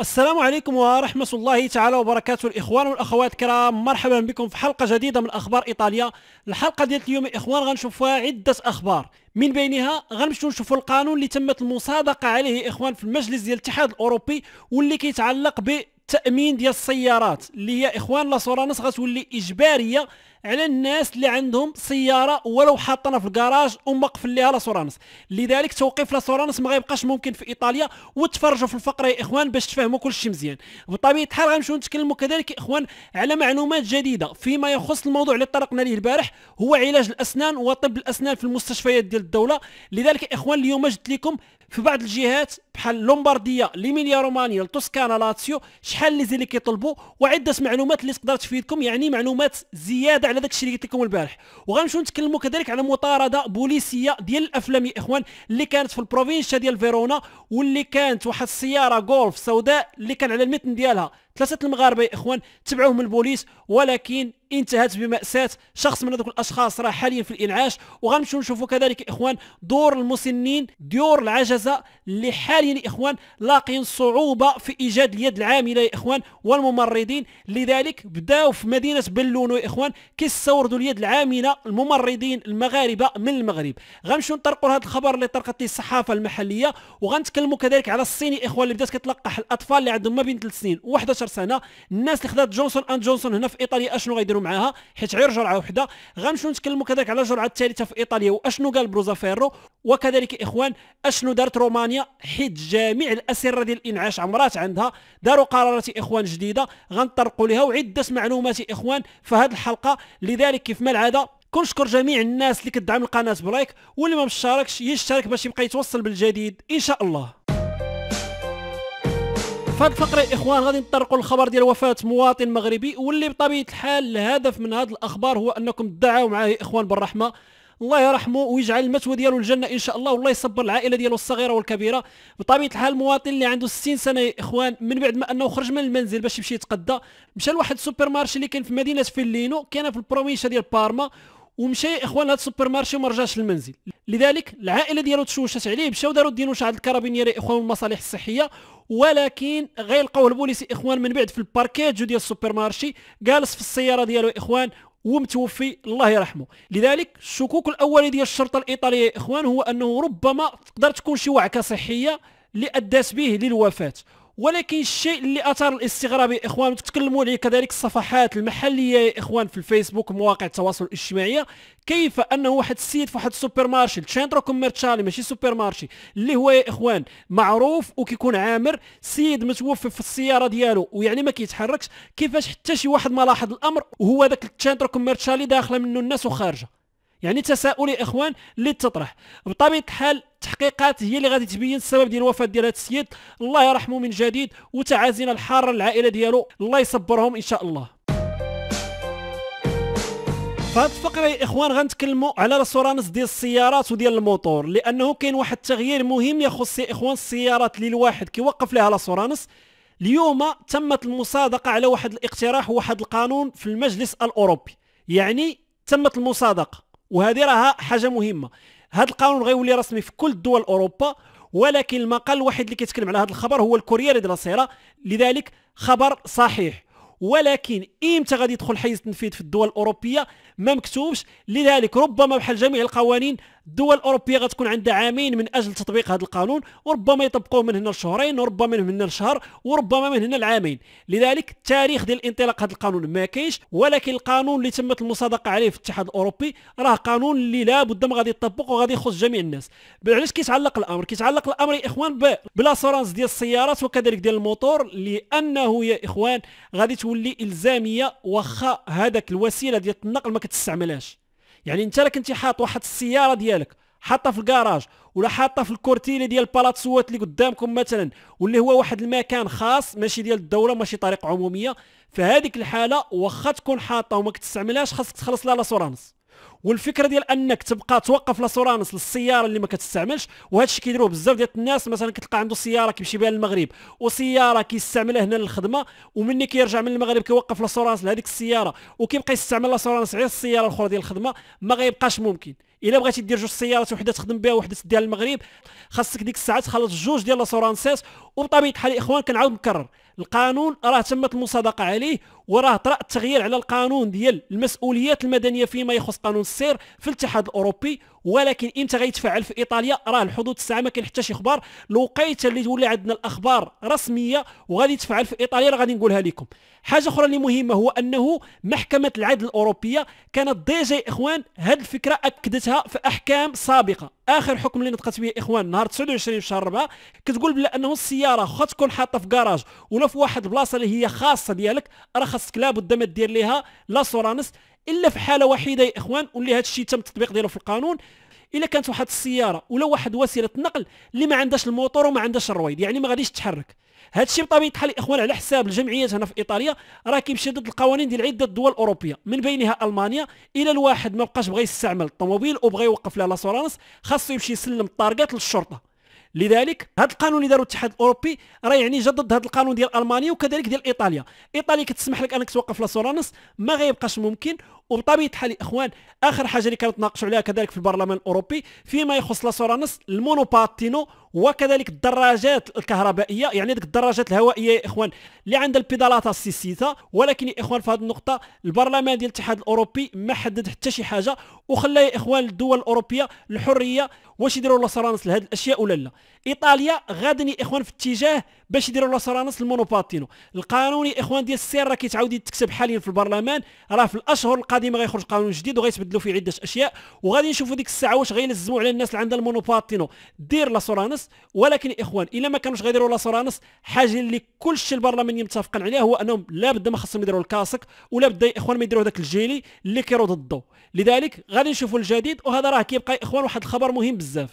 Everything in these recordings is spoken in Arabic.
السلام عليكم ورحمة الله تعالى وبركاته الإخوان والأخوات الكرام مرحبا بكم في حلقة جديدة من أخبار إيطاليا الحلقة ديال اليوم الإخوان غنشوفوها عدة أخبار من بينها غنمشيو نشوفوا القانون اللي تمت المصادقه عليه اخوان في المجلس ديال الاتحاد الاوروبي واللي كيتعلق بالتامين ديال السيارات اللي هي اخوان لاسورانس غتولي اجباريه على الناس اللي عندهم سياره ولو حاطنا في الكراج ومقفل ليها لاسورانس لذلك توقيف لاسورانس ما غيبقاش ممكن في ايطاليا وتفرجوا في الفقره يا اخوان باش تفهموا كل شيء مزيان بطبيعه الحال غنمشيو نتكلموا كذلك يا اخوان على معلومات جديده فيما يخص الموضوع اللي طرقنا ليه البارح هو علاج الاسنان وطب الاسنان في المستشفيات ديال الدوله لذلك اخوان اليوم جبت لكم في بعض الجهات بحال لومبارديا ليميليا رومانيا لتوسكانا لاتسيو شحال لي زي اللي كيطلبوا وعده معلومات اللي تقدر تفيدكم يعني معلومات زياده على داك الشيء اللي قلت لكم البارح وغنمشيو نتكلموا كذلك على مطارده بوليسيه ديال الافلام يا اخوان اللي كانت في البروفينشا ديال فيرونا واللي كانت واحد السياره غولف سوداء اللي كان على المتن ديالها ثلاثه المغاربه يا اخوان تبعوهم البوليس ولكن انتهت بمأساة شخص من هذوك الاشخاص راه حاليا في الانعاش وغنمشيو نشوفوا كذلك يا اخوان دور المسنين ديور العجزه اللي حاليا يا اخوان لاقين صعوبه في ايجاد اليد العامله يا اخوان والممرضين لذلك بداو في مدينه بلونو يا اخوان كيستوردوا اليد العامله الممرضين المغاربه من المغرب غنمشيو نطرقوا هذا الخبر اللي طرقت لي الصحافه المحليه وغنتكلموا كذلك على الصيني يا اخوان اللي بدات كتلقح الاطفال اللي عندهم ما بين 3 سنين و11 15 سنه الناس اللي خدات جونسون اند جونسون هنا في ايطاليا اشنو غيديروا معاها حيت غير جرعه وحده غنمشيو نتكلموا كذلك على الجرعه الثالثه في ايطاليا واشنو قال بروزا فيرو وكذلك اخوان اشنو دارت رومانيا حيت جميع الاسره ديال الانعاش عمرات عندها داروا قرارات اخوان جديده غنطرقوا لها وعده معلومات اخوان في هذه الحلقه لذلك كيف ما العاده كنشكر جميع الناس اللي كتدعم القناه بلايك واللي ما مشاركش يشترك باش يبقى يتوصل بالجديد ان شاء الله في هذه الفقره اخوان غادي نطرقوا الخبر ديال وفاه مواطن مغربي واللي بطبيعه الحال الهدف من هذه الاخبار هو انكم تدعوا معاه اخوان بالرحمه الله يرحمه ويجعل المثوى ديالو الجنه ان شاء الله والله يصبر العائله ديالو الصغيره والكبيره بطبيعه الحال المواطن اللي عنده 60 سنه يا اخوان من بعد ما انه خرج من المنزل باش يمشي يتقدى مشى لواحد السوبر مارشي اللي كان في مدينه فيلينو كان في البروميشا ديال بارما ومشى يا اخوان لهذا السوبر مارشي وما رجعش للمنزل لذلك العائله ديالو تشوشت عليه مشاو داروا الدينوش عند الكرابينيري اخوان المصالح الصحيه ولكن غير لقاوه البوليسي اخوان من بعد في الباركيج ديال السوبر مارشي جالس في السياره ديالو اخوان ومتوفي الله يرحمه لذلك الشكوك الاوليه ديال الشرطه الايطاليه اخوان هو انه ربما تقدر تكون شي وعكه صحيه اللي ادات به للوفاه ولكن الشيء اللي اثار الاستغراب يا اخوان تكلموا عليه كذلك الصفحات المحليه يا اخوان في الفيسبوك مواقع التواصل الاجتماعي كيف انه واحد السيد في واحد السوبر مارشي تشينترو كوميرشالي ماشي سوبر مارشي اللي هو يا اخوان معروف وكيكون عامر سيد متوفي في السياره ديالو ويعني ما كيتحركش كيفاش حتى شي واحد ما لاحظ الامر وهو ذاك التشانترو كوميرشالي داخله منه الناس وخارجه يعني تساؤل يا اخوان اللي تطرح بطبيعه الحال التحقيقات هي اللي غادي تبين السبب ديال الوفاه ديال هذا السيد الله يرحمه من جديد وتعازينا الحاره للعائله ديالو الله يصبرهم ان شاء الله فهاد الفقره يا اخوان غنتكلموا على ريسورانس ديال السيارات وديال الموتور لانه كاين واحد التغيير مهم يخص يا اخوان السيارات اللي الواحد كيوقف لها لاسورانس اليوم تمت المصادقه على واحد الاقتراح وواحد القانون في المجلس الاوروبي يعني تمت المصادقه وهذه راه حاجه مهمه هذا القانون غيولي رسمي في كل دول اوروبا ولكن المقال الوحيد اللي كيتكلم على هذا الخبر هو الكوريير ديال سيرا لذلك خبر صحيح ولكن امتى غادي يدخل حيز التنفيذ في الدول الاوروبيه ما مكتوبش لذلك ربما بحال جميع القوانين الدول الاوروبيه غتكون عندها عامين من اجل تطبيق هذا القانون وربما يطبقوه من هنا لشهرين وربما من هنا لشهر وربما من هنا لعامين لذلك التاريخ ديال انطلاق هذا القانون ما كاينش ولكن القانون اللي تمت المصادقه عليه في الاتحاد الاوروبي راه قانون اللي لابد ما غادي يطبق وغادي يخص جميع الناس علاش كيتعلق الامر كيتعلق الامر يا اخوان بلاسورانس ديال السيارات وكذلك ديال الموتور لانه يا اخوان غادي تولي الزاميه واخا هذاك الوسيله ديال النقل ما كتستعملهاش يعني انت لك انت حاط واحد السياره ديالك حاطه في الكراج ولا حاطه في الكورتيلي ديال البلاطسوات اللي قدامكم مثلا واللي هو واحد المكان خاص ماشي ديال الدوله ماشي طريق عموميه فهذيك الحاله واخا تكون حاطه وما كتستعملهاش خاصك تخلص لها لاسورانس والفكره ديال انك تبقى توقف لاسورانس للسياره اللي ما كتستعملش وهذا الشيء كيديروه بزاف ديال الناس مثلا كتلقى عنده سياره كيمشي بها للمغرب وسياره كيستعملها هنا للخدمه ومني كيرجع من المغرب كيوقف لاسورانس لهذيك السياره وكيبقى يستعمل لاسورانس غير السياره الاخرى ديال الخدمه ما غيبقاش ممكن الا بغيتي دير جوج سيارات وحده تخدم بها وحده تديها للمغرب خاصك ديك الساعه تخلص جوج ديال لاسورانسيس وبطبيعه الحال الاخوان كنعاود نكرر القانون راه تمت المصادقه عليه وراه طرا التغيير على القانون ديال المسؤوليات المدنيه فيما يخص قانون السير في الاتحاد الاوروبي ولكن امتى غيتفعل في ايطاليا راه الحدود الساعه ما كاين حتى شي اخبار الوقيته اللي تولي عندنا الاخبار رسميه وغادي تفعل في ايطاليا راه غادي نقولها لكم حاجه اخرى اللي مهمه هو انه محكمه العدل الاوروبيه كانت ديجا اخوان هذه الفكره اكدتها في احكام سابقه اخر حكم اللي نطقت به اخوان نهار 29 في شهر 4 كتقول بلا انه السياره واخا تكون حاطه في كراج ولا في واحد البلاصه اللي هي خاصه ديالك راه خاصك لابد ما دير ليها لاسورانس الا في حاله وحيده يا اخوان واللي هذا الشيء تم التطبيق ديالو في القانون الا كانت واحد السياره ولا واحد وسيله نقل اللي ما عندهاش الموتور وما عندهاش الرويد يعني ما غاديش تتحرك هذا الشيء بطبيعه الحال اخوان على حساب الجمعيات هنا في ايطاليا راه كيمشي ضد القوانين ديال عده دول اوروبيه من بينها المانيا الى الواحد ما بقاش بغى يستعمل الطوموبيل وبغى يوقف لها لاسورانس خاصو يمشي يسلم الطارقات للشرطه لذلك هذا القانون اللي داروا الاتحاد الاوروبي راه يعني جا ضد هذا القانون ديال المانيا وكذلك ديال ايطاليا ايطاليا كتسمح لك انك توقف لاسورانس ما غيبقاش ممكن وبطبيعه الحال اخوان اخر حاجه اللي كانت ناقشوا عليها كذلك في البرلمان الاوروبي فيما يخص لاسورانس المونوباتينو وكذلك الدراجات الكهربائيه يعني ديك الدراجات الهوائيه يا اخوان اللي عندها البيدالات السيسيتا ولكن يا اخوان في هذه النقطه البرلمان ديال الاتحاد الاوروبي ما حدد حتى شي حاجه وخلى يا اخوان الدول الاوروبيه الحريه واش يديروا لاسورانس لهذه الاشياء ولا لا ايطاليا غادني اخوان في اتجاه باش يديروا لاسرانس المونوباتينو القانون يا اخوان ديال السير راه كيتعاود يتكتب حاليا في البرلمان راه في الاشهر القادمه غيخرج قانون جديد وغيتبدلوا فيه عده اشياء وغادي نشوفوا ديك الساعه واش غيلزموا على الناس اللي عندها المونوباتينو دير لاسرانس ولكن يا اخوان الا ما كانوش غيديروا لاسرانس حاجه اللي كلشي البرلمان متفق عليها هو انهم لا بد ما خصهم يديروا الكاسك ولا بد يا اخوان ما يديروا داك الجيلي اللي كيرو الضوء لذلك غادي نشوفوا الجديد وهذا راه كيبقى يا اخوان واحد الخبر مهم بزاف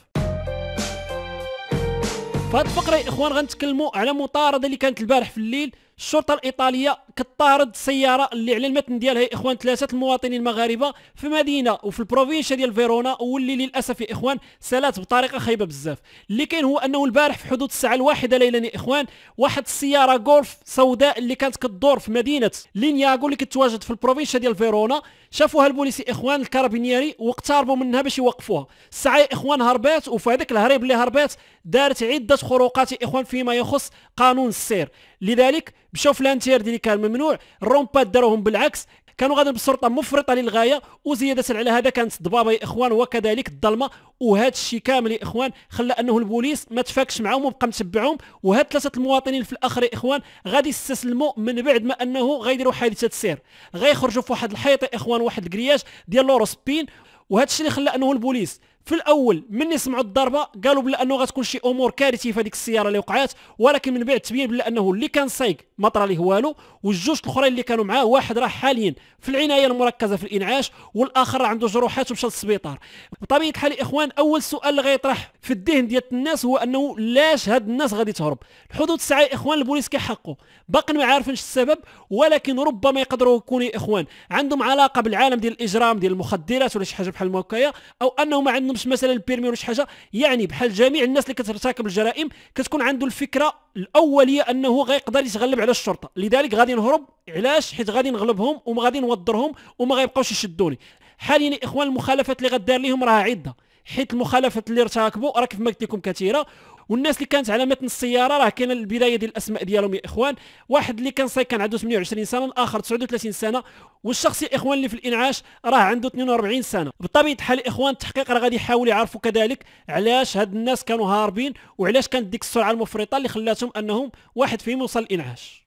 في هذه الفقره يا اخوان غنتكلموا على مطارده اللي كانت البارح في الليل الشرطه الايطاليه كطارد سياره اللي على المتن ديالها يا اخوان ثلاثه المواطنين المغاربه في مدينه وفي البروفينشا ديال فيرونا واللي للاسف يا اخوان سالات بطريقه خايبه بزاف اللي كاين هو انه البارح في حدود الساعه الواحده ليلا يا اخوان واحد السياره غولف سوداء اللي كانت كدور في مدينه لينياغو اللي كتواجد في البروفينشا ديال فيرونا شافوها البوليس يا اخوان الكارابينيري واقتربوا منها باش يوقفوها الساعه يا اخوان هربات وفي هذاك الهريب اللي هربات دارت عده خروقات يا اخوان فيما يخص قانون السير لذلك مشاو في الانتير اللي كان ممنوع الرومبات داروهم بالعكس كانوا غادي بسرطه مفرطه للغايه وزياده على هذا كانت الضبابه يا اخوان وكذلك الظلمه وهذا الشيء كامل يا اخوان خلى انه البوليس ما تفاكش معاهم وبقى متبعهم وهاد ثلاثه المواطنين في الاخر يا اخوان غادي يستسلموا من بعد ما انه غيديروا حادثه سير غيخرجوا في واحد الحيط يا اخوان واحد الكرياج ديال لوروسبين وهذا الشيء اللي خلى انه البوليس في الاول من سمعوا الضربه قالوا بلا انه غتكون شي امور كارثيه في هذيك السياره اللي وقعات ولكن من بعد تبين بلا انه اللي كان سايق ما طرا ليه والو والجوج الاخرين اللي كانوا معاه واحد راه حاليا في العنايه المركزه في الانعاش والاخر عنده جروحات ومشى للسبيطار بطبيعه الحال الاخوان اول سؤال اللي غيطرح في الذهن ديال الناس هو انه لاش هاد الناس غادي تهرب الحدود الساعه اخوان البوليس كيحقوا باقي ما عارفينش السبب ولكن ربما يقدروا يكونوا اخوان عندهم علاقه بالعالم ديال الاجرام ديال المخدرات ولا شي حاجه بحال هكايا او انه ما عندهم عندهمش مثلا البيرمي ولا شي حاجه يعني بحال جميع الناس اللي كترتكب الجرائم كتكون عنده الفكره الاوليه انه غيقدر يتغلب على الشرطه لذلك غادي نهرب علاش حيت غادي نغلبهم وما غادي نوضرهم وما غيبقاوش يشدوني حاليا اخوان المخالفات اللي غدار لهم راه عده حيت المخالفات اللي ارتكبوا راه كيف ما قلت لكم كثيره والناس اللي كانت على متن السياره راه كاينه البدايه ديال الاسماء ديالهم يا اخوان واحد اللي كان صاي كان عنده 28 سنه الاخر 39 سنه والشخص يا اخوان اللي في الانعاش راه عنده 42 سنه بطبيعه الحال اخوان التحقيق راه غادي يحاولوا يعرفوا كذلك علاش هاد الناس كانوا هاربين وعلاش كانت ديك السرعه المفرطه اللي خلاتهم انهم واحد فيهم يوصل الانعاش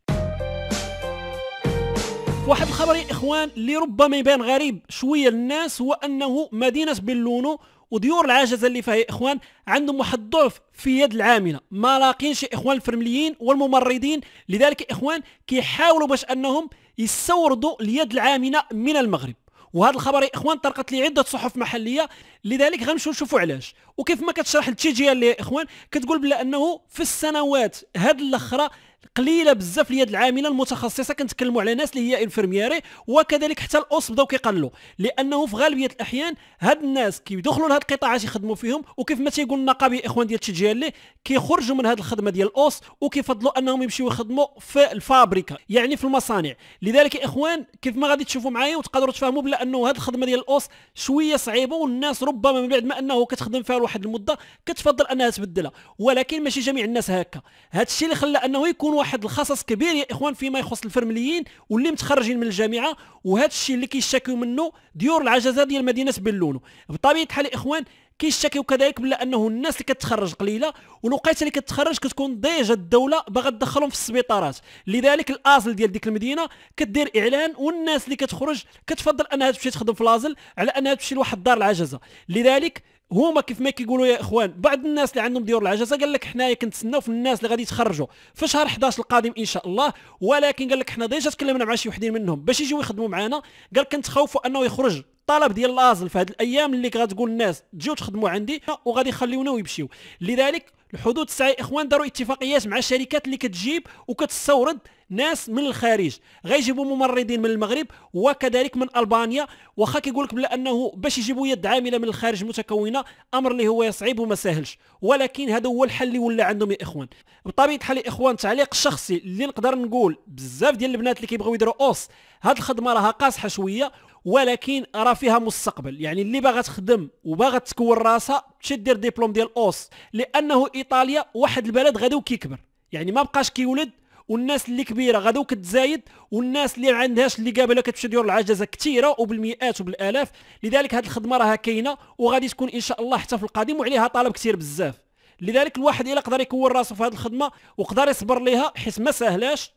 واحد الخبر يا اخوان اللي ربما يبان غريب شويه للناس هو انه مدينه بلونو وديور العجزه اللي فيها يا اخوان عندهم واحد الضعف في يد العامله ما لاقينش اخوان الفرمليين والممرضين لذلك اخوان كيحاولوا باش انهم يستوردوا اليد العامله من المغرب وهذا الخبر يا اخوان طرقت لي عده صحف محليه لذلك غنمشيو نشوفوا علاش وكيف ما كتشرح التي جي اللي يا اخوان كتقول بلا انه في السنوات هذه الاخره قليله بزاف اليد العامله المتخصصه كنتكلموا على ناس اللي هي انفيرميري وكذلك حتى الاوس بداو كيقلوا لانه في غالبيه الاحيان هاد الناس كيدخلوا لهاد القطاعات يخدموا فيهم وكيف ما تيقول النقابي الاخوان ديال التجيال كيخرجوا من هاد الخدمه ديال الاوس وكيفضلوا انهم يمشيو يخدموا في الفابريكا يعني في المصانع لذلك اخوان كيف ما غادي تشوفوا معايا وتقدروا تفهموا بلا انه هاد الخدمه ديال الاوس شويه صعيبه والناس ربما من بعد ما انه كتخدم فيها لواحد المده كتفضل انها تبدلها ولكن ماشي جميع الناس هكا هادشي اللي خلى انه يكون يكون واحد الخصص كبير يا اخوان فيما يخص الفرمليين واللي متخرجين من الجامعه وهذا الشيء اللي كيشتكيو منه ديور العجزه ديال مدينه بلونو بطبيعه الحال اخوان كيشتكيو كذلك بلا انه الناس اللي كتخرج قليله والوقيته اللي كتخرج كتكون ديجا الدوله باغا تدخلهم في السبيطارات لذلك الازل ديال ديك المدينه كدير اعلان والناس اللي كتخرج كتفضل انها تمشي تخدم في الازل على انها تمشي لواحد الدار العجزه لذلك هما كيف ما كيقولوا يا اخوان بعض الناس اللي عندهم ديور العجزه قال لك حنايا كنتسناو في الناس اللي غادي يتخرجوا في شهر 11 القادم ان شاء الله ولكن قال لك حنا ديجا تكلمنا مع شي وحدين منهم باش يجيو يخدموا معنا قال كنتخوفوا انه يخرج طلب ديال الازل في هذه الايام اللي غتقول الناس تجيو تخدموا عندي وغادي يخليونا ويمشيو لذلك الحدود الساعي اخوان داروا اتفاقيات مع الشركات اللي كتجيب وكتستورد ناس من الخارج غيجيبوا ممرضين من المغرب وكذلك من البانيا واخا كيقول لك بلا انه باش يجيبوا يد عامله من الخارج متكونه امر اللي هو صعيب وما ساهلش ولكن هذا هو الحل اللي ولا عندهم يا اخوان بطبيعه الحال يا اخوان تعليق شخصي اللي نقدر نقول بزاف ديال البنات اللي كيبغيو يديروا اوس هاد الخدمه راها قاصحه شويه ولكن راه فيها مستقبل يعني اللي باغا تخدم وباغا تكون راسها دير ديبلوم ديال اوس لانه ايطاليا واحد البلد غادي كيكبر يعني ما بقاش كيولد والناس اللي كبيره غادي كتزايد والناس اللي ما عندهاش اللي قابله كتمشي ديور العجزه كثيره وبالمئات وبالالاف لذلك هذه الخدمه راها كاينه وغادي تكون ان شاء الله حتى في القادم وعليها طلب كثير بزاف لذلك الواحد الا قدر يكون راسه في هذه الخدمه وقدر يصبر ليها حيت ما ساهلاش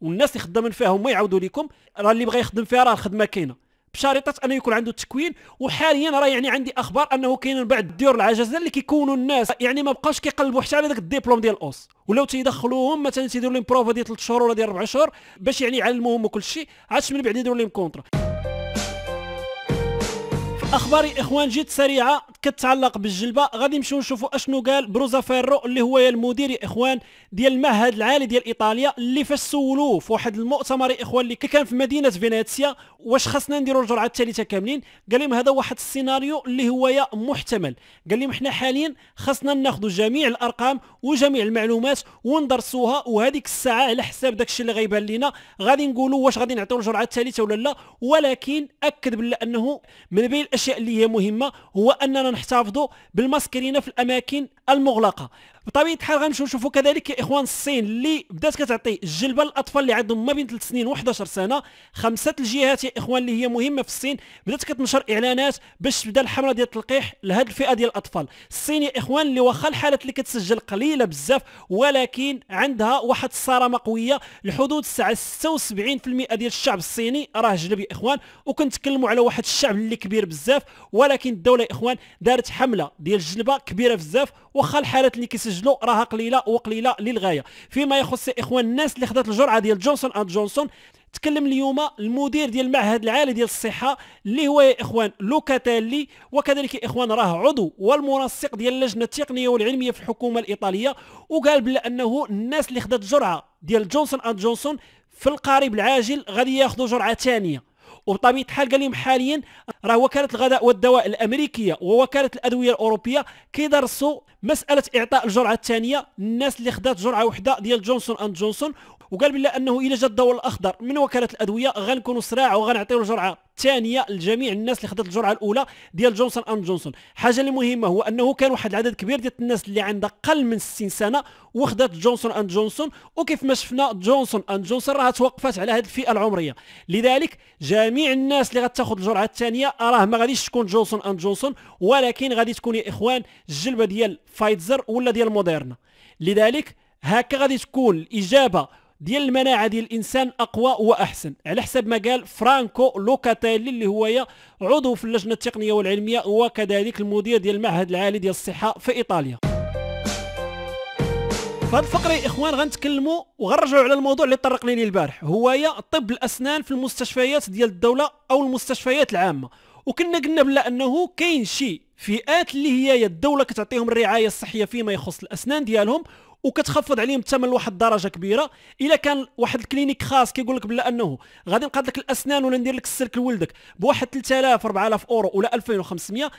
والناس اللي خدامين فيها هما يعاودوا لكم راه اللي بغى يخدم فيها راه الخدمه كاينه بشريطه انه يكون عنده تكوين وحاليا راه يعني عندي اخبار انه كاين بعض الديور العجزه اللي كيكونوا الناس يعني ما بقاوش كيقلبوا حتى على داك الدبلوم ديال الاوس ولاو تيدخلوهم مثلا تيديروا لهم بروفا ديال 3 شهور ولا ديال 4 شهور باش يعني يعلموهم وكل شيء عاد من بعد يديروا لهم كونترا اخباري اخوان جد سريعه كتعلق بالجلبه غادي نمشيو نشوفوا اشنو قال بروزا فيرو اللي هو المدير يا اخوان ديال المعهد العالي ديال ايطاليا اللي فاش سولوه في واحد المؤتمر يا اخوان اللي كان في مدينه فينيسيا واش خاصنا نديروا الجرعه الثالثه كاملين قال لهم هذا واحد السيناريو اللي هو محتمل قال لهم حنا حاليا خاصنا ناخذوا جميع الارقام وجميع المعلومات وندرسوها وهذيك الساعه على حساب داكشي اللي غيبان لنا غادي نقولوا واش غادي نعطيو الجرعه الثالثه ولا لا ولكن اكد بالله انه من بين الاشياء اللي هي مهمه هو اننا نحتفظوا بالماسكرينه في الاماكن المغلقه بطبيعه الحال غنمشيو نشوفوا كذلك يا اخوان الصين اللي بدات كتعطي الجلبه للاطفال اللي عندهم ما بين 3 سنين و11 سنه خمسه الجهات يا اخوان اللي هي مهمه في الصين بدات كتنشر اعلانات باش تبدا الحمله ديال التلقيح لهذه الفئه ديال الاطفال الصين يا اخوان اللي واخا الحالات اللي كتسجل قليله بزاف ولكن عندها واحد الصرامه قويه لحدود الساعه 76% ديال الشعب الصيني راه جلب يا اخوان وكنتكلموا على واحد الشعب اللي كبير بزاف ولكن الدوله يا اخوان دارت حمله ديال الجلبه كبيره بزاف واخا الحالات اللي كيسجلوا راها قليله وقليله للغايه فيما يخص اخوان الناس اللي خدات الجرعه ديال جونسون اند جونسون تكلم اليوم المدير ديال المعهد العالي ديال الصحه اللي هو يا اخوان لوكاتالي وكذلك يا اخوان راه عضو والمنسق ديال اللجنه التقنيه والعلميه في الحكومه الايطاليه وقال بلا انه الناس اللي خدات جرعه ديال جونسون اند جونسون في القريب العاجل غادي ياخذوا جرعه ثانيه وبطبيعه الحال قال لهم حاليا راه وكاله الغذاء والدواء الامريكيه ووكاله الادويه الاوروبيه كيدرسوا مساله اعطاء الجرعه الثانيه الناس اللي خدات جرعه واحده ديال جونسون اند جونسون وقال بالله انه الا جا الضوء الاخضر من وكاله الادويه غنكونوا سراع وغنعطيو الجرعه الثانيه لجميع الناس اللي خدات الجرعه الاولى ديال جونسون اند جونسون حاجه اللي مهمه هو انه كان واحد العدد كبير ديال الناس اللي عندها اقل من 60 سنه وخدات جونسون اند جونسون وكيف ما شفنا جونسون اند جونسون راه توقفات على هذه الفئه العمريه لذلك جميع الناس اللي غتاخذ الجرعه الثانيه راه ما غاديش تكون جونسون اند جونسون ولكن غادي تكون يا اخوان الجلبه ديال فايتزر ولا ديال موديرنا لذلك هكا غادي تكون الاجابه ديال المناعه ديال الانسان اقوى واحسن على حسب ما قال فرانكو لوكاتيلي اللي هو عضو في اللجنه التقنيه والعلميه وكذلك المدير ديال المعهد العالي ديال الصحه في ايطاليا في هذه الفقره اخوان غنتكلموا وغنرجعوا على الموضوع اللي طرقنا ليه البارح هو طب الاسنان في المستشفيات ديال الدوله او المستشفيات العامه وكنا قلنا بلا انه كاين شي فئات اللي هي الدوله كتعطيهم الرعايه الصحيه فيما يخص الاسنان ديالهم وكتخفض عليهم الثمن لواحد الدرجه كبيره الا كان واحد الكلينيك خاص كيقول لك بلا انه غادي نقاد لك الاسنان ولا ندير لك السلك لولدك بواحد 3000 4000 اورو ولا 2500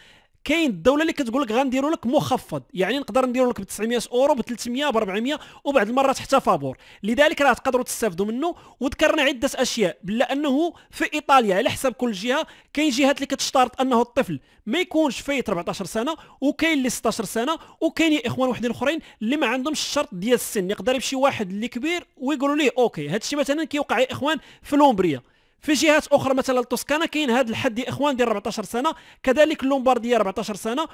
كاين الدوله اللي كتقول لك غنديروا لك مخفض يعني نقدر نديروا لك ب 900 اورو ب 300 ب 400 وبعض المرات حتى فابور لذلك راه تقدروا تستافدوا منه وذكرنا عده اشياء بلا انه في ايطاليا على حسب كل جهه كاين جهات اللي كتشترط انه الطفل ما يكونش فايت 14 سنه وكاين اللي 16 سنه وكاين يا اخوان وحدين اخرين اللي ما عندهمش الشرط ديال السن يقدر يمشي واحد اللي كبير ويقولوا ليه اوكي هذا الشيء مثلا كيوقع يا اخوان في لومبريا في جهات اخرى مثلا توسكانا كاين هذا الحد يا اخوان ديال 14 سنه كذلك اللومبارديه 14 سنه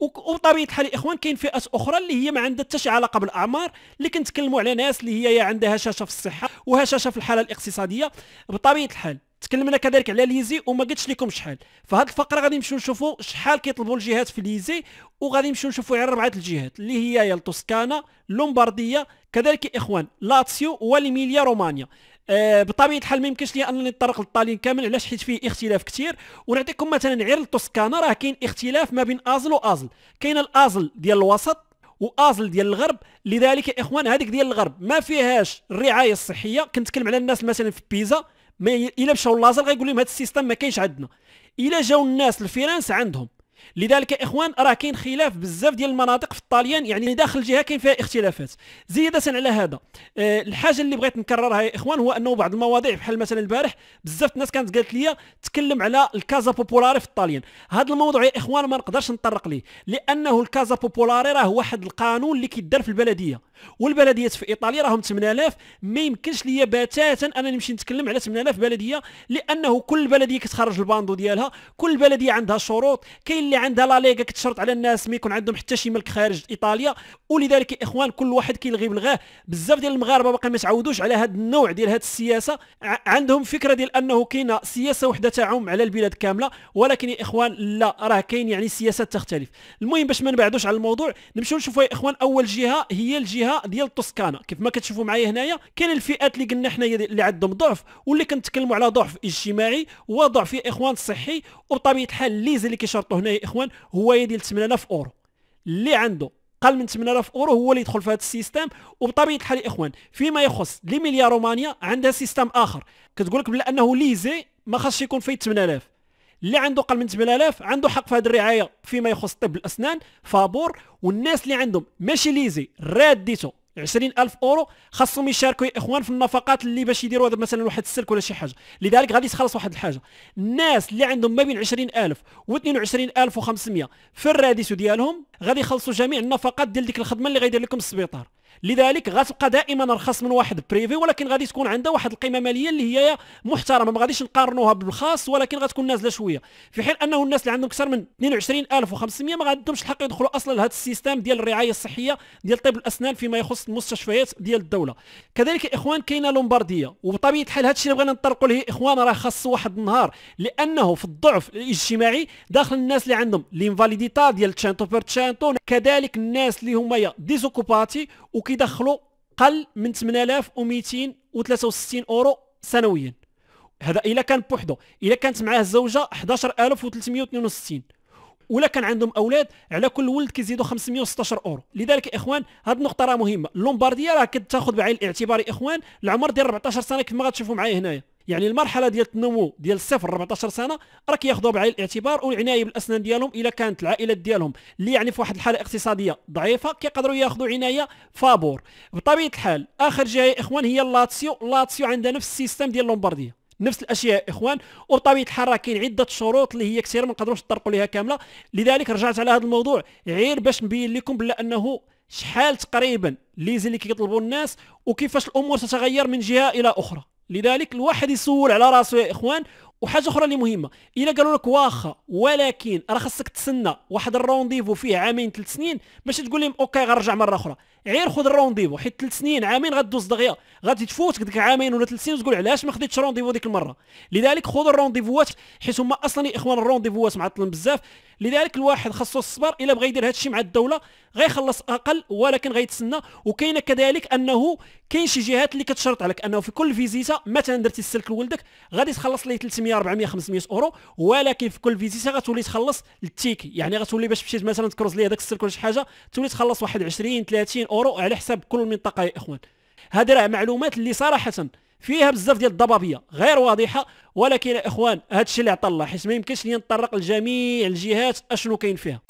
وطبيعه الحال يا اخوان كاين فئات اخرى اللي هي ما عندها حتى شي علاقه بالاعمار اللي كنتكلموا على ناس اللي هي عندها هشاشه في الصحه وهشاشه في الحاله الاقتصاديه بطبيعه الحال تكلمنا كذلك على ليزي وما قلتش لكم شحال فهاد الفقره غادي نمشيو نشوفوا شحال كيطلبوا الجهات في ليزي وغادي نمشيو نشوفوا على ربعه الجهات اللي هي يا التوسكانا لومبارديه كذلك يا اخوان لاتسيو وليميليا رومانيا آه، بطبيعه الحال ما يمكنش لي انني نتطرق للطالين كامل علاش حيت فيه اختلاف كثير ونعطيكم مثلا غير التوسكانا راه كاين اختلاف ما بين ازل وازل كاين الازل ديال الوسط وازل ديال الغرب لذلك يا اخوان هذيك ديال الغرب ما فيهاش الرعايه الصحيه كنتكلم على الناس مثلا في بيزا ما الا مشاو لازل غيقول لهم هذا السيستم ما كاينش عندنا الا جاو الناس لفرنسا عندهم لذلك اخوان راه كاين خلاف بزاف ديال المناطق في الطاليان يعني داخل الجهه كاين فيها اختلافات زياده على هذا آه، الحاجه اللي بغيت نكررها يا اخوان هو انه بعض المواضيع بحال مثلا البارح بزاف الناس كانت قالت لي تكلم على الكازا بوبولاري في الطاليان هذا الموضوع يا اخوان ما نقدرش نطرق ليه لانه الكازا بوبولاري راه واحد القانون اللي كيدار في البلديه والبلديات في ايطاليا راهم 8000 ما يمكنش ليا بتاتا انا نمشي نتكلم على 8000 بلديه لانه كل بلديه كتخرج الباندو ديالها كل بلديه عندها شروط كاين اللي عندها لا ليغا كتشرط على الناس ما يكون عندهم حتى شي ملك خارج ايطاليا ولذلك اخوان كل واحد كيلغي بلغاه بزاف ديال المغاربه باقي ما تعودوش على هذا النوع ديال هذه السياسه عندهم فكره ديال انه كاينه سياسه وحده تعم على البلاد كامله ولكن يا اخوان لا راه كاين يعني سياسات تختلف المهم باش ما نبعدوش على الموضوع نمشيو نشوفوا يا اخوان اول جهه هي الجهه ديال التوسكانا كيف ما كتشوفوا معايا هنايا كاين الفئات اللي قلنا حنايا اللي عندهم ضعف واللي كنتكلموا على ضعف اجتماعي وضعف يا اخوان صحي وبطبيعه الحال الليز اللي كيشرطوا هنا اخوان هو ديال 8000 اورو اللي عنده قل من 8000 اورو هو اللي يدخل في هذا السيستم وبطبيعه الحال اخوان فيما يخص ليميليا رومانيا عندها سيستم اخر كتقول لك بلا انه ليزي ما خاصش يكون فيه 8000 اللي عنده قل من 8000 عنده حق في هذه الرعايه فيما يخص طب الاسنان فابور والناس اللي عندهم ماشي ليزي راديتو ألف اورو خاصهم يشاركوا يا اخوان في النفقات اللي باش يديروا هذا مثلا واحد السلك ولا شي حاجه لذلك غادي تخلص واحد الحاجه الناس اللي عندهم ما بين ألف و 22500 في الراديسو ديالهم غادي يخلصوا جميع النفقات ديال ديك الخدمه اللي غايدير لكم السبيطار لذلك غتبقى دائما ارخص من واحد بريفي ولكن غادي تكون عندها واحد القيمه ماليه اللي هي محترمه ما غاديش نقارنوها بالخاص ولكن غتكون نازله شويه في حين انه الناس اللي عندهم اكثر من 22500 ما عندهمش الحق يدخلوا اصلا لهذا السيستم ديال الرعايه الصحيه ديال طب الاسنان فيما يخص المستشفيات ديال الدوله كذلك اخوان كاينه لومبارديه وبطبيعه الحال هذا الشيء اللي بغينا نطرقوا ليه اخوان راه خاص واحد النهار لانه في الضعف الاجتماعي داخل الناس اللي عندهم لينفاليديتا ديال تشانتو بير تشانتو كذلك الناس اللي هما ديزوكوباتي كيدخلوا قل من 8263 اورو سنويا هذا الا كان بوحدو الا كانت معاه الزوجه 11362 ولا كان عندهم اولاد على كل ولد كيزيدوا 516 اورو لذلك اخوان هاد النقطه راه مهمه اللومبارديه راه كتاخذ بعين الاعتبار اخوان العمر ديال 14 سنه كما غتشوفوا معايا هنايا يعني المرحله ديال النمو ديال الصفر 14 سنه راه كياخذوا بعين الاعتبار والعنايه بالاسنان ديالهم الا كانت العائلات ديالهم اللي يعني في واحد الحاله اقتصاديه ضعيفه كيقدروا ياخذوا عنايه فابور بطبيعه الحال اخر جهه يا اخوان هي لاتسيو لاتسيو عندها نفس السيستم ديال لومبارديا نفس الاشياء اخوان وبطبيعه الحال راه كاين عده شروط اللي هي كثيره ما نقدروش نطرقوا ليها كامله لذلك رجعت على هذا الموضوع غير باش نبين لكم بلا انه شحال تقريبا ليزي اللي كيطلبوا الناس وكيفاش الامور تتغير من جهه الى اخرى لذلك الواحد يسول على راسه يا اخوان وحاجه اخرى اللي مهمه الا قالوا لك واخا ولكن راه خاصك تسنى واحد الرونديفو فيه عامين ثلاث سنين باش تقول لهم اوكي غنرجع مره اخرى غير خذ الرونديفو حيت ثلاث سنين عامين غدوز دغيا غادي تفوتك ديك عامين ولا ثلاث سنين وتقول علاش ما خديتش رونديفو ديك المره لذلك خذ الرونديفوات حيت هما اصلا يا اخوان الرونديفوات معطلين بزاف لذلك الواحد خاصو الصبر الا بغى يدير هادشي مع الدوله غيخلص اقل ولكن غيتسنى وكاين كذلك انه كاين شي جهات اللي كتشرط عليك انه في كل فيزيتا مثلا درتي السلك لولدك غادي تخلص ليه 300 400 500 اورو ولكن في كل فيزيتا غتولي تخلص التيكي يعني غتولي باش مشيت مثلا تكرز ليه هذاك السلك ولا شي حاجه تولي تخلص واحد 20 30 اورو على حساب كل منطقه يا اخوان هذه راه معلومات اللي صراحه فيها بزاف ديال الضبابيه غير واضحه ولكن يا اخوان هذا الشيء اللي عطى الله حيت ما يمكنش لي نطرق لجميع الجهات اشنو كاين فيها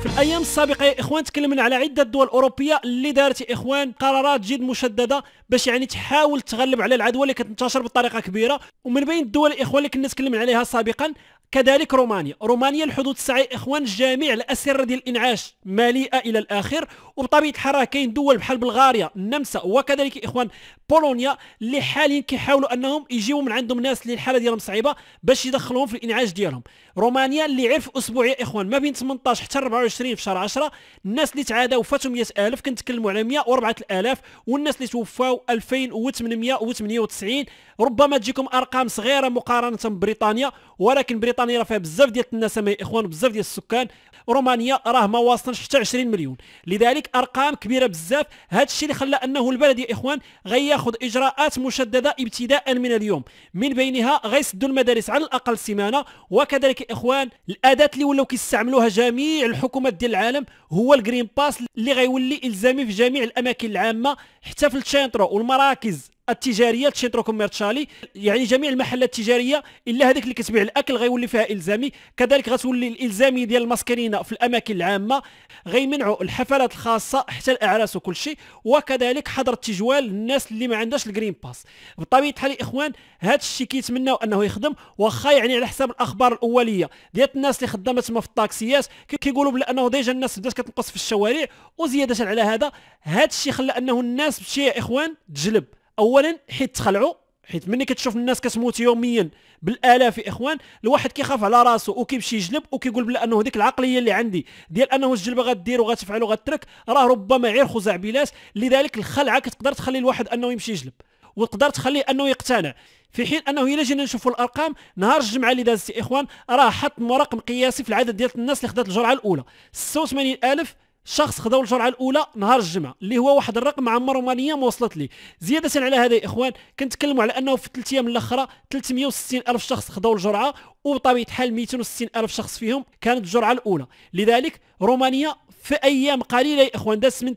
في الايام السابقه يا اخوان تكلمنا على عده دول اوروبيه اللي دارت يا اخوان قرارات جد مشدده باش يعني تحاول تغلب على العدوى اللي كتنتشر بطريقه كبيره ومن بين الدول يا اخوان اللي كنا تكلمنا عليها سابقا كذلك رومانيا رومانيا الحدود السعي إخوان جميع الأسرة ديال الإنعاش مليئة إلى الآخر وبطبيعة الحال كاين دول بحال بلغاريا النمسا وكذلك إخوان بولونيا اللي حاليا كيحاولوا أنهم يجيو من عندهم ناس اللي الحالة ديالهم صعيبة باش يدخلوهم في الإنعاش ديالهم رومانيا اللي عرف أسبوعيا إخوان ما بين 18 حتى 24 في شهر 10 الناس اللي تعادوا وفاتهم 100000 كنتكلموا على 104000 والناس اللي توفاو 2898 ربما تجيكم ارقام صغيره مقارنه ببريطانيا ولكن بريطانيا راه فيها بزاف ديال النسمه يا اخوان بزاف ديال السكان رومانيا راه ما واصلش حتى 20 مليون لذلك ارقام كبيره بزاف هذا الشيء اللي خلى انه البلد يا اخوان غياخذ اجراءات مشدده ابتداء من اليوم من بينها غيسدوا المدارس على الاقل سيمانه وكذلك يا اخوان الاداه اللي ولاو كيستعملوها جميع الحكومات ديال العالم هو الجرين باس اللي غيولي الزامي في جميع الاماكن العامه حتى في الشانطرو والمراكز التجاريه تشيترو كوميرشالي يعني جميع المحلات التجاريه الا هذيك اللي كتبيع الاكل غيولي فيها الزامي كذلك غتولي الالزامي ديال الماسكرينه في الاماكن العامه غيمنعوا الحفلات الخاصه حتى الاعراس وكل شيء وكذلك حظر التجوال الناس اللي ما عندهاش الجرين باس بطبيعه الحال الاخوان هذا الشيء كيتمناو انه يخدم واخا يعني على حساب الاخبار الاوليه ديال الناس اللي خدامه تما في الطاكسيات كيقولوا بلا انه ديجا الناس بدات كتنقص في الشوارع وزياده على هذا هذا الشيء خلى انه الناس بشي اخوان تجلب اولا حيت تخلعوا حيت ملي كتشوف الناس كتموت يوميا بالالاف يا اخوان الواحد كيخاف على راسو وكيمشي يجلب وكيقول بلا انه ديك العقليه اللي عندي ديال انه الجلبه غدير وغتفعل وغترك راه ربما غير خزع بلاس لذلك الخلعه كتقدر تخلي الواحد انه يمشي يجلب وتقدر تخليه انه يقتنع في حين انه الا جينا نشوفوا الارقام نهار الجمعه اللي دازت يا اخوان راه حط رقم قياسي في العدد ديال الناس اللي خدات الجرعه الاولى 86000 شخص خداو الجرعه الاولى نهار الجمعه اللي هو واحد الرقم عمره ماليه ما وصلت لي زياده على هذا يا اخوان كنتكلموا على انه في ثلاث ايام الاخره 360 الف شخص خداو الجرعه وبطبيعه الحال 260 الف شخص فيهم كانت الجرعه الاولى لذلك رومانيا في ايام قليله يا اخوان دازت من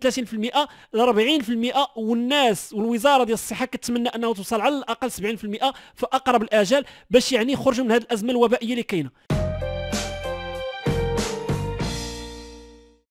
30% ل 40% والناس والوزاره ديال الصحه كتمنى انه توصل على الاقل 70% في اقرب الاجال باش يعني يخرجوا من هذه الازمه الوبائيه اللي كاينه